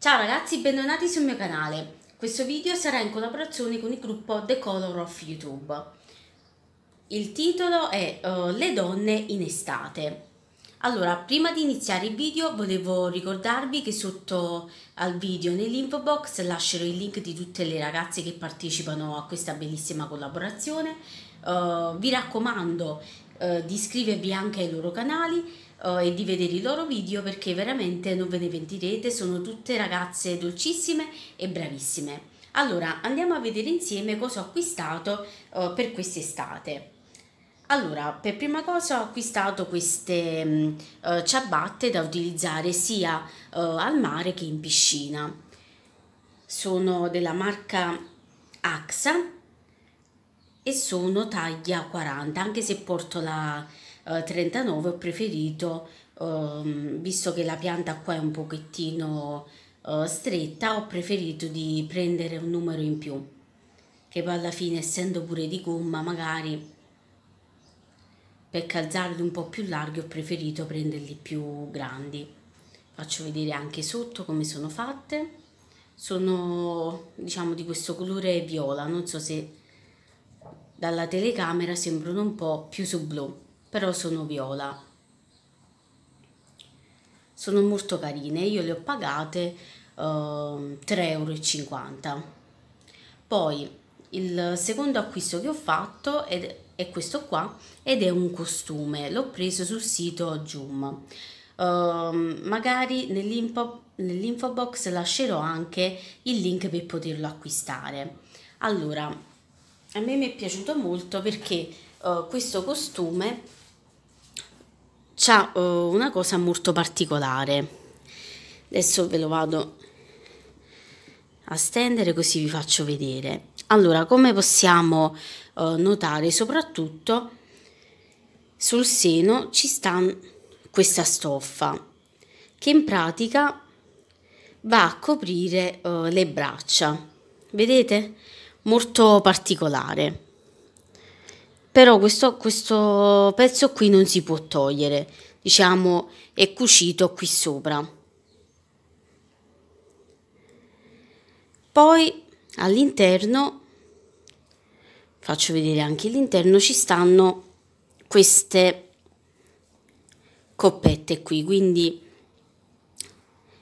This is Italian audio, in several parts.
Ciao ragazzi, benvenuti sul mio canale. Questo video sarà in collaborazione con il gruppo The Color of YouTube. Il titolo è uh, Le donne in estate. Allora, prima di iniziare il video volevo ricordarvi che sotto al video nell'info box lascerò il link di tutte le ragazze che partecipano a questa bellissima collaborazione. Uh, vi raccomando, eh, di iscrivervi anche ai loro canali eh, e di vedere i loro video perché veramente non ve ne pentirete, sono tutte ragazze dolcissime e bravissime. Allora andiamo a vedere insieme cosa ho acquistato eh, per quest'estate. Allora, per prima cosa ho acquistato queste mh, mm, ciabatte da utilizzare sia uh, al mare che in piscina. Sono della marca AXA e sono taglia 40 anche se porto la eh, 39 ho preferito ehm, visto che la pianta qua è un pochettino eh, stretta ho preferito di prendere un numero in più che poi alla fine essendo pure di gomma magari per calzarli un po' più larghi ho preferito prenderli più grandi faccio vedere anche sotto come sono fatte sono diciamo di questo colore viola non so se dalla telecamera sembrano un po' più su blu, però sono viola. Sono molto carine, io le ho pagate uh, ehm, 3,50 euro. Poi il secondo acquisto che ho fatto è, è questo qua ed è un costume, l'ho preso sul sito Joom. Uh, ehm, magari nell'info, nell box lascerò anche il link per poterlo acquistare. Allora, a me mi è piaciuto molto perché uh, questo costume ha uh, eh, una cosa molto particolare. Adesso ve lo vado a stendere così vi faccio vedere. Allora, come possiamo uh, notare, soprattutto sul seno ci sta questa stoffa che in pratica va a coprire le braccia. Vedete? molto particolare. Però questo, questo pezzo qui non si può togliere, diciamo è cucito qui sopra. Poi all'interno, faccio vedere anche l'interno, ci stanno queste coppette qui, quindi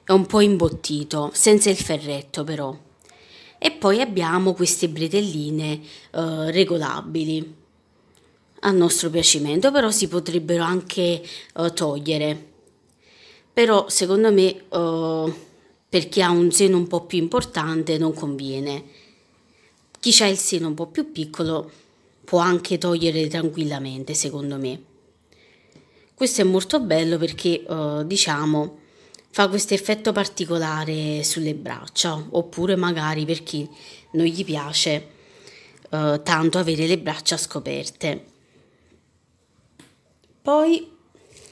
è un po' imbottito, senza il ferretto però e poi abbiamo queste bretelline eh, regolabili a nostro piacimento però si potrebbero anche eh, togliere però secondo me eh, per chi ha un seno un po' più importante non conviene chi ha il seno un po' più piccolo può anche togliere tranquillamente secondo me questo è molto bello perché eh, diciamo fa questo effetto particolare sulle braccia, oppure magari per chi non gli piace eh, tanto avere le braccia scoperte. Poi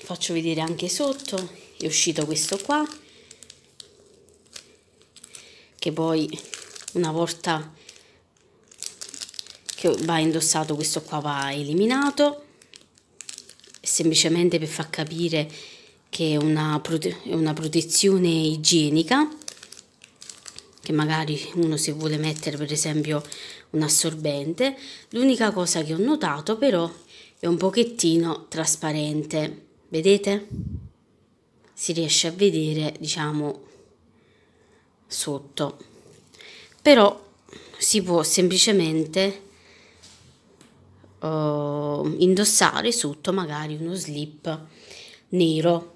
faccio vedere anche sotto, è uscito questo qua, che poi una volta che va indossato questo qua va eliminato semplicemente per far capire che è una, prote una protezione igienica che magari uno si vuole mettere per esempio un assorbente l'unica cosa che ho notato però è un pochettino trasparente vedete si riesce a vedere diciamo sotto però si può semplicemente uh, indossare sotto magari uno slip nero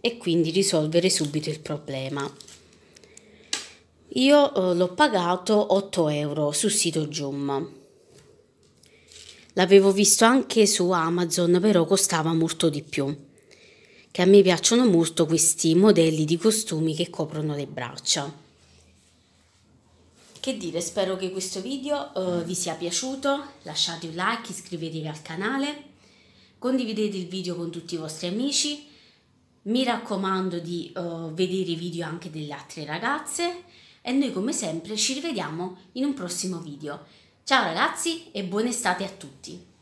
e quindi risolvere subito il problema. Io eh, l'ho pagato 8 euro sul sito Joom. L'avevo visto anche su Amazon, però costava molto di più. Che a me piacciono molto questi modelli di costumi che coprono le braccia. Che dire, spero che questo video eh, vi sia piaciuto, lasciate un like, iscrivetevi al canale, condividete il video con tutti i vostri amici mi raccomando di uh, vedere i video anche delle altre ragazze e noi come sempre ci rivediamo in un prossimo video. Ciao ragazzi e buon estate a tutti!